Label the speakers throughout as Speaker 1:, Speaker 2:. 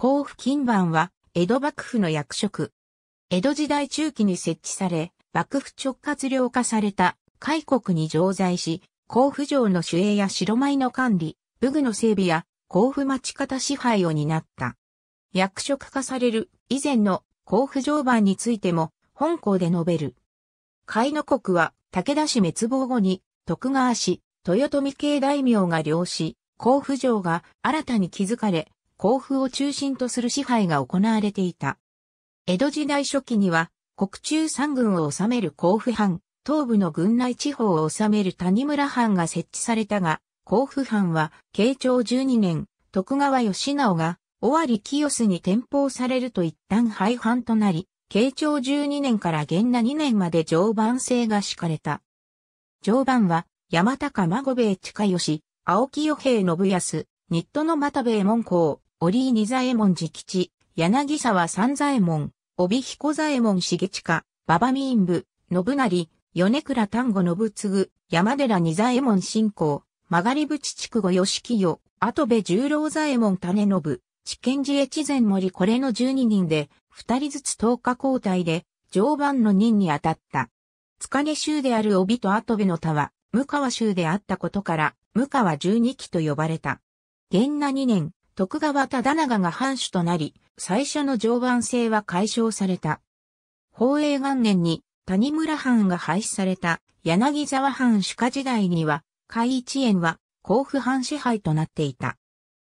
Speaker 1: 甲府金番は、江戸幕府の役職。江戸時代中期に設置され、幕府直轄領化された、開国に常在し、甲府城の守衛や白米の管理、武具の整備や、甲府町方支配を担った。役職化される以前の甲府城番についても、本校で述べる。海の国は、武田氏滅亡後に、徳川氏、豊臣系大名が領し、甲府城が新たに築かれ、甲府を中心とする支配が行われていた。江戸時代初期には、国中三軍を治める甲府藩、東部の軍内地方を治める谷村藩が設置されたが、甲府藩は、慶長12年、徳川義直が、尾張清に転封されると一旦廃藩となり、慶長12年から元那2年まで常磐制が敷かれた。常磐は、山高孫兵衛近吉、青木与平信康、日戸の又兵衛門校、折井二左衛門直吉、柳沢三左衛門、帯彦左衛門重近、馬場民部、信成、米倉丹後信次、山寺二左衛門信仰、曲り淵筑後吉清、後部十郎左衛門種信、知見寺越前森これの十二人で、二人ずつ十日交代で、常磐の任に当たった。塚根州である帯と後部の田は、向川州であったことから、向川十二期と呼ばれた。元那2年、徳川忠長が藩主となり、最初の常磐制は解消された。宝永元年に谷村藩が廃止された柳沢藩主家時代には、海一園は甲府藩支配となっていた。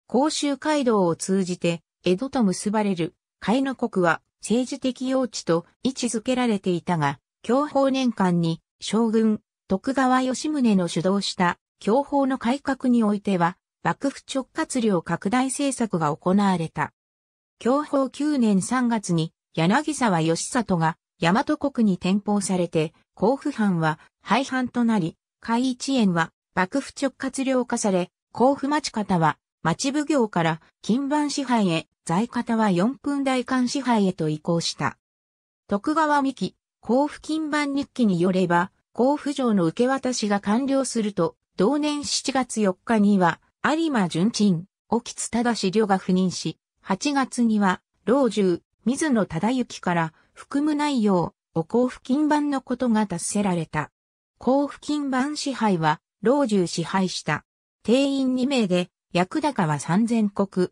Speaker 1: 甲州街道を通じて江戸と結ばれる海の国は政治的用地と位置づけられていたが、享保年間に将軍、徳川吉宗の主導した享保の改革においては、幕府直轄領拡大政策が行われた。享保9年3月に柳沢義里が大和国に転封されて、甲府藩は廃藩となり、海一園は幕府直轄領化され、甲府町方は町奉行から金番支配へ、在方は四分大官支配へと移行した。徳川美木、甲府金番日記によれば、甲府城の受け渡しが完了すると、同年7月4日には、有馬純鎮、沖津忠旅が赴任し、8月には、老中、水野忠之から、服務内容、お交付金番のことが達せられた。交付金番支配は、老中支配した。定員2名で、役高は3000石。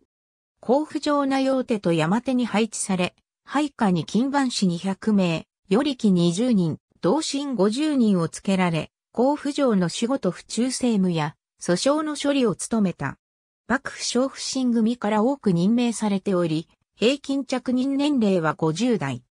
Speaker 1: 甲府城名用手と山手に配置され、配下に金番市200名、与力20人、同心50人をつけられ、交付上の仕事府中政務や、訴訟の処理を務めた。幕府小不審組から多く任命されており、平均着任年齢は50代。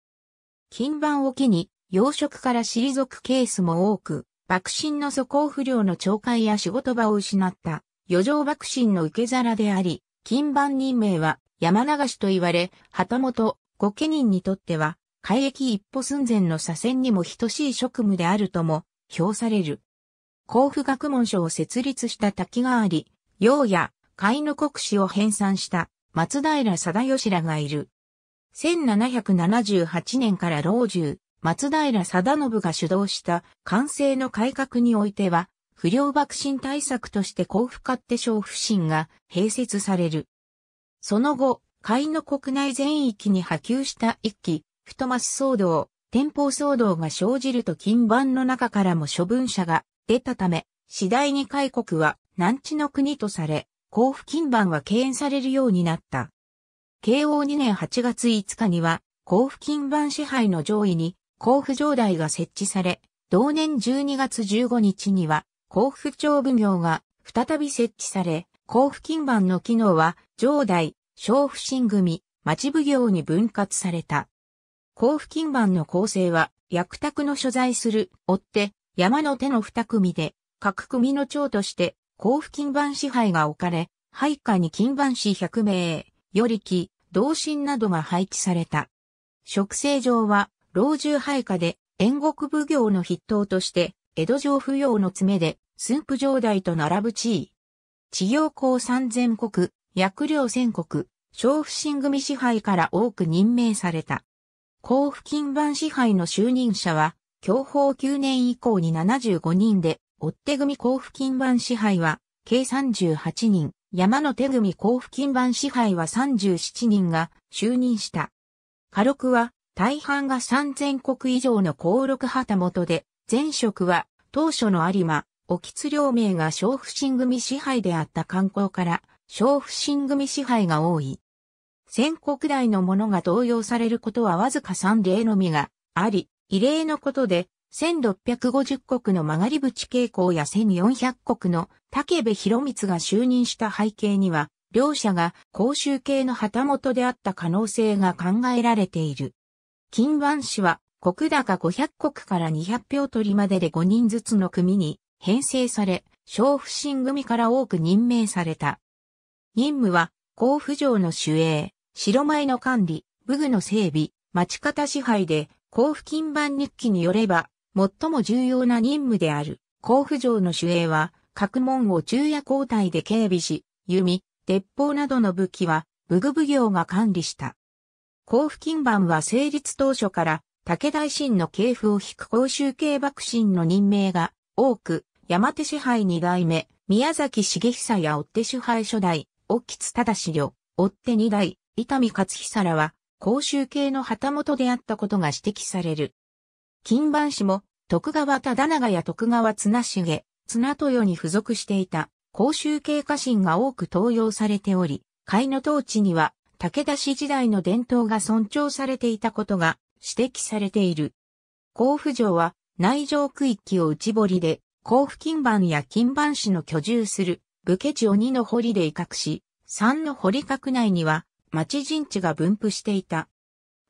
Speaker 1: 金盤を機に、養殖から退くケースも多く、幕臣の素行不良の懲戒や仕事場を失った、余剰幕臣の受け皿であり、金盤任命は山流しと言われ、旗本、御家人にとっては、海域一歩寸前の左遷にも等しい職務であるとも、評される。甲府学問所を設立した滝があり、陽や海の国史を編纂した松平貞義らがいる。1778年から老中、松平貞信が主導した完成の改革においては、不良爆心対策として甲府勝手省不審が併設される。その後、海の国内全域に波及した一期、太増騒動、天保騒動が生じると金盤の中からも処分者が出たため、次第に開国は南地の国とされ、甲府金番は敬遠されるようになった。慶応2年8月5日には、甲府金番支配の上位に甲府城代が設置され、同年12月15日には、甲府町奉行が再び設置され、甲府金番の機能は、城代、小府新組、町奉行に分割された。甲府金番の構成は、役宅の所在する、追って、山の手の二組で、各組の長として、甲府金番支配が置かれ、配下に金番師百名、よりき、同心などが配置された。職生上は、老中配下で、縁国奉行の筆頭として、江戸城不要の詰めで、駿府城代と並ぶ地位。地行公三千国、薬料千国、小府新組支配から多く任命された。甲府金番支配の就任者は、享保9年以降に75人で、追手組交付金版支配は、計38人、山の手組交付金版支配は37人が就任した。家禄は、大半が3000国以上の公録旗元で、前職は、当初の有馬、沖津両名が小不信組支配であった観光から、小不信組支配が多い。戦国代のものが動揺されることはわずか3例のみがあり、異例のことで、1650国の曲がり淵傾向や1400国の竹部博光が就任した背景には、両者が公衆系の旗本であった可能性が考えられている。金湾氏は国高500国から200票取りまでで5人ずつの組に編成され、小不審組から多く任命された。任務は、甲府城の守衛、城前の管理、武具の整備、町方支配で、甲府勤番日記によれば、最も重要な任務である、甲府城の守衛は、各門を昼夜交代で警備し、弓、鉄砲などの武器は、武具奉行が管理した。甲府勤番は成立当初から、武大臣の系譜を引く甲州系幕臣の任命が多く、山手支配二代目、宮崎茂久や追手支配初代、沖津忠史領、追手二代、伊丹勝久らは、甲州系の旗本であったことが指摘される。金番氏も、徳川忠長や徳川綱重、綱豊に付属していた、甲州系家臣が多く登用されており、海の統治には、武田氏時代の伝統が尊重されていたことが指摘されている。甲府城は内城区域を内堀で、甲府金番や金番氏の居住する武家地を2の堀で威嚇し、3の堀角内には町陣地が分布していた。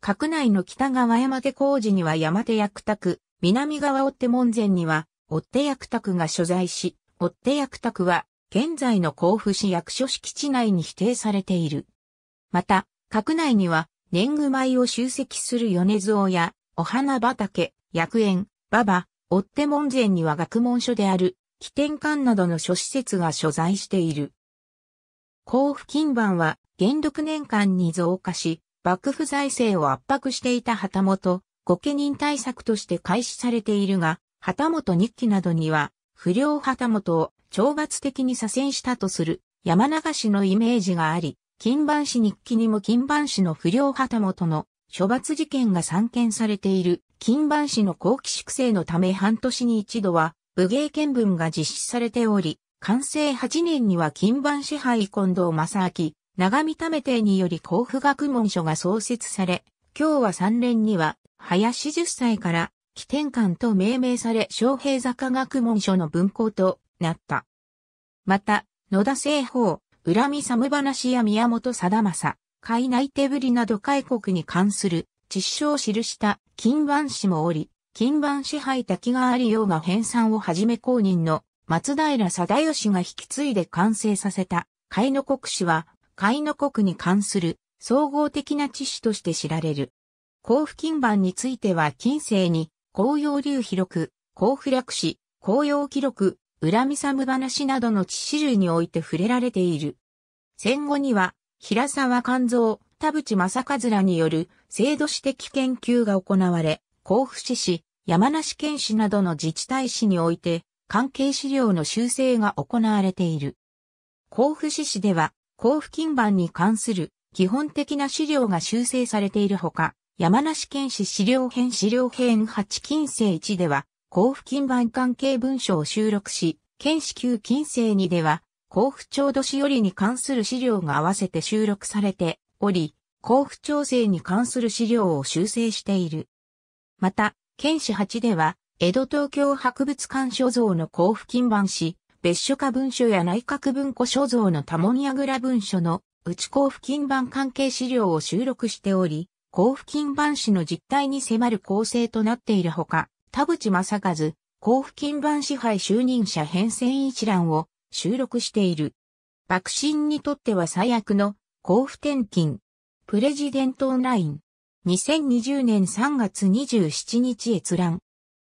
Speaker 1: 閣内の北側山手工事には山手役宅、南側追手門前には、追手役宅が所在し、追手役宅は、現在の甲府市役所敷地内に指定されている。また、閣内には、年貢米を集積する米蔵や、お花畑、薬園、馬場、追手門前には学問所である、起点館などの諸施設が所在している。甲府金番は、元禄年間に増加し、幕府財政を圧迫していた旗本、御家人対策として開始されているが、旗本日記などには、不良旗本を懲罰的に左遷したとする山流しのイメージがあり、金番市日記にも金番市の不良旗本の処罰事件が散見されている金番市の後期粛清のため半年に一度は武芸見分が実施されており、完成8年には金版支配近藤正明、長見め邸により甲府学問所が創設され、今日は3年には、林十歳から、起点館と命名され、昌平坂学問所の文庫となった。また、野田製法、恨み寒話や宮本貞正、海内手ぶりなど開国に関する実証を記した金版誌もおり、金版支配滝川有用が編纂をはじめ公認の松平定義が引き継いで完成させた、海の国史は、海の国に関する総合的な知史として知られる。甲府金版については近世に、紅葉流広く、甲府略史、紅葉記録、恨みさむ話などの知史類において触れられている。戦後には、平沢勘蔵、田淵正和らによる制度史的研究が行われ、甲府市史、山梨県市などの自治体史において、関係資料の修正が行われている。甲府市市では、甲府金版に関する基本的な資料が修正されているほか、山梨県市資料編資料編8金星1では、甲府金版関係文書を収録し、県市9金星2では、甲府町年寄りに関する資料が合わせて収録されており、甲府調整に関する資料を修正している。また、県市8では、江戸東京博物館所蔵の交付金版紙、別所家文書や内閣文庫所蔵の多門屋倉文書の内交付金版関係資料を収録しており、交付金版紙の実態に迫る構成となっているほか、田淵正和、交付金版支配就任者編成一覧を収録している。幕臣にとっては最悪の交付転勤。プレジデントオンライン。2020年3月27日閲覧。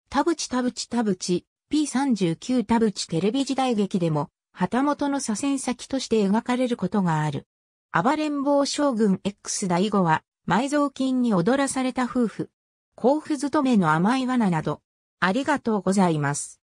Speaker 1: 田淵田淵田淵、P39 田淵テレビ時代劇でも、旗本の左遷先として描かれることがある。暴れん坊将軍 X 第5は、埋蔵金に踊らされた夫婦。甲府勤めの甘い罠など、ありがとうございます。